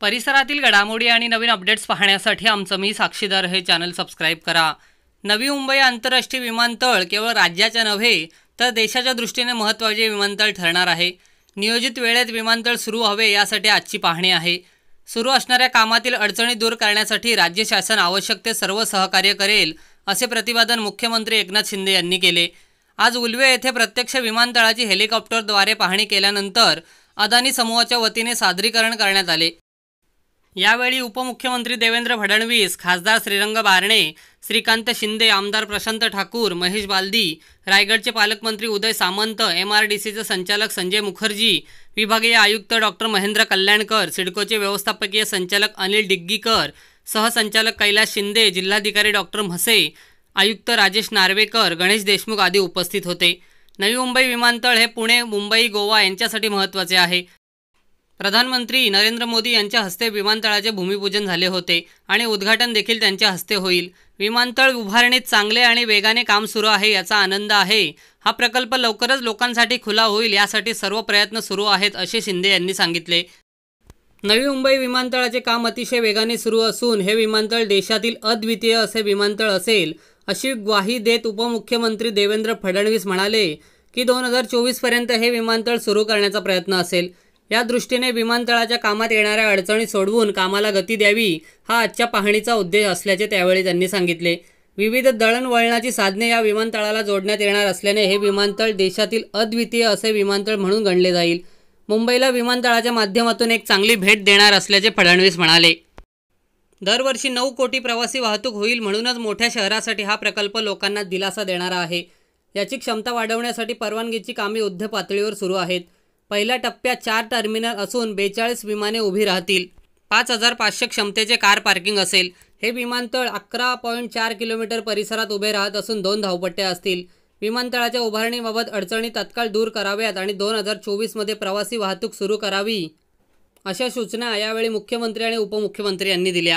परिसरातील घडामोडी आणि नवीन अपडेट्स पाहण्यासाठी आमचं मी साक्षीदार हे चॅनल सबस्क्राईब करा नवी मुंबई आंतरराष्ट्रीय विमानतळ केवळ राज्याच्या नव्हे तर देशाच्या दृष्टीने महत्त्वाचे विमानतळ ठरणार आहे नियोजित वेळेत विमानतळ सुरू हवे यासाठी आजची पाहणी आहे सुरू असणाऱ्या कामातील अडचणी दूर करण्यासाठी राज्य शासन आवश्यक ते सर्व सहकार्य करेल असे प्रतिपादन मुख्यमंत्री एकनाथ शिंदे यांनी केले आज उल्वे येथे प्रत्यक्ष विमानतळाची हेलिकॉप्टरद्वारे पाहणी केल्यानंतर अदानी समूहाच्या वतीने सादरीकरण करण्यात आले यावेळी उपमुख्यमंत्री देवेंद्र फडणवीस खासदार श्रीरंग बारणे श्रीकांत शिंदे आमदार प्रशांत ठाकूर महेश बालदी रायगडचे पालकमंत्री Uday Samant M R D सीचे संचालक संजय मुखर्जी विभागीय आयुक्त डॉक्टर महेंद्र कल्याणकर सिडकोचे व्यवस्थापकीय संचालक अनिल डिग्गीकर सहसंचालक कैलास शिंदे जिल्हाधिकारी डॉक्टर म्हसे आयुक्त राजेश नार्वेकर गणेश देशमुख आदी उपस्थित होते नवी मुंबई विमानतळ हे पुणे मुंबई गोवा यांच्यासाठी महत्त्वाचे आहे प्रधानमंत्री नरेंद्र मोदी यांच्या हस्ते विमानतळाचे भूमिपूजन झाले होते आणि उद्घाटन देखील त्यांच्या हस्ते होईल विमानतळ उभारणीत चांगले आणि वेगाने काम सुरू आहे याचा आनंद आहे हा प्रकल्प लवकरच लोकांसाठी खुला होईल यासाठी सर्व प्रयत्न सुरू आहेत असे शिंदे यांनी सांगितले नवी मुंबई विमानतळाचे काम अतिशय वेगाने सुरू असून हे विमानतळ देशातील अद्वितीय असे विमानतळ असेल अशी ग्वाही देत उपमुख्यमंत्री देवेंद्र फडणवीस म्हणाले की दोन हजार चोवीसपर्यंत हे विमानतळ सुरू करण्याचा प्रयत्न असेल या दृष्टीने विमानतळाच्या कामात येणाऱ्या अडचणी सोडवून कामाला गती द्यावी हा आजच्या पाहणीचा उद्देश असल्याचे त्यावेळी त्यांनी सांगितले विविध दळणवळणाची साधने या विमानतळाला जोडण्यात येणार असल्याने हे विमानतळ देशातील अद्वितीय असे विमानतळ म्हणून गणले जाईल मुंबईला विमानतळाच्या माध्यमातून एक चांगली भेट देणार असल्याचे फडणवीस म्हणाले दरवर्षी नऊ कोटी प्रवासी वाहतूक होईल म्हणूनच मोठ्या शहरासाठी हा प्रकल्प लोकांना दिलासा देणारा आहे याची क्षमता वाढवण्यासाठी परवानगीची कामे युद्ध पातळीवर सुरू आहेत पहिल्या टप्प्यात चार टर्मिनल असून बेचाळीस विमाने उभी राहतील पाच हजार पाचशे क्षमतेचे कार पार्किंग असेल हे विमानतळ अकरा पॉईंट चार किलोमीटर परिसरात उभे राहत असून दोन धावपट्ट्या असतील विमानतळाच्या उभारणीबाबत अडचणी तत्काळ दूर कराव्यात आणि दोन हजार चोवीसमध्ये प्रवासी वाहतूक सुरू करावी अशा सूचना यावेळी मुख्यमंत्री आणि उपमुख्यमंत्री यांनी दिल्या